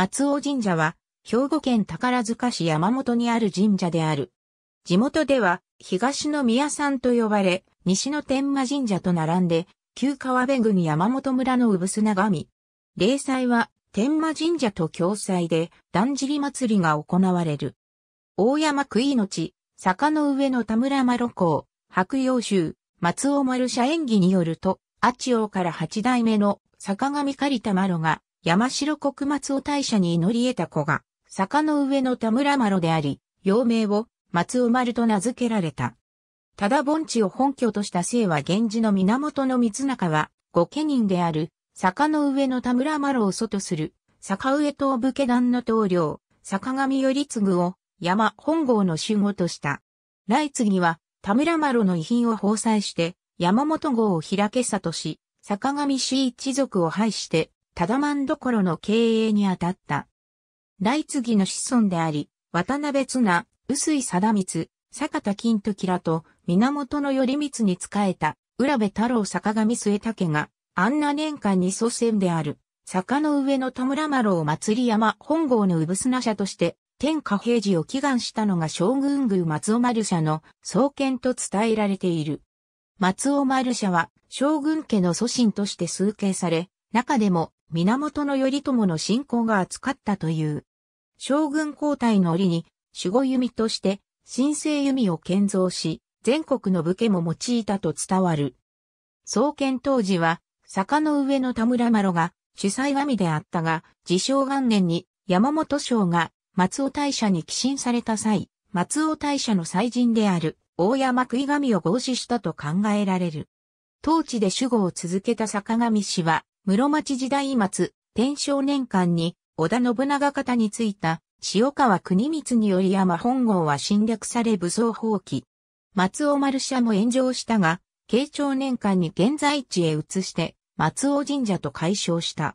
松尾神社は、兵庫県宝塚市山本にある神社である。地元では、東の宮さんと呼ばれ、西の天満神社と並んで、旧川辺郡山本村の産砂神。霊祭は、天満神社と共祭で、だんじり祭りが行われる。大山の地、坂の上の田村麻呂港、白洋州、松尾丸社演技によると、阿千代から八代目の坂上狩田麻呂が、山城国松を大社に祈り得た子が、坂の上の田村麻呂であり、幼名を松尾丸と名付けられた。ただ盆地を本拠とした姓は源氏の源の三中は、御家人である、坂の上の田村麻呂を祖とする、坂上東武家団の棟梁、坂上頼次を山本郷の守護とした。来次は田村麻呂の遺品を包載して山本郷を開けさとし、坂上氏一族を廃してただまんどころの経営にあたった。大次の子孫であり、渡辺綱、臼井貞光、坂田金時らと源頼光に仕えた、浦部太郎坂上末武が、あんな年間に祖先である、坂の上の田村麻呂を祭り山本郷の産砂社として、天下平治を祈願したのが将軍宮松尾丸社の創建と伝えられている。松尾丸社は将軍家の祖神として崇敬され、中でも源頼朝の信仰が厚かったという。将軍交代の折に、守護弓として、神聖弓を建造し、全国の武家も用いたと伝わる。創建当時は、坂の上の田村麻呂が主催神であったが、自称元年に山本省が松尾大社に寄進された際、松尾大社の祭神である大山食い神を合祀したと考えられる。当地で守護を続けた坂上氏は、室町時代末、天正年間に織田信長方についた塩川国光により山本郷は侵略され武装放棄。松尾丸社も炎上したが、慶長年間に現在地へ移して、松尾神社と解消した。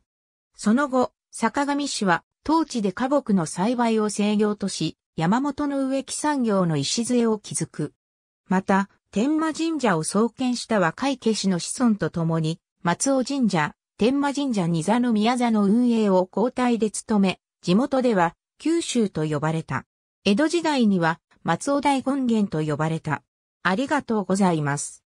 その後、坂上氏は、当地で花木の栽培を制御とし、山本の植木産業の礎を築く。また、天満神社を創建した若い家氏の子孫と共に、松尾神社、天満神社二座の宮座の運営を交代で務め、地元では九州と呼ばれた。江戸時代には松尾大権現と呼ばれた。ありがとうございます。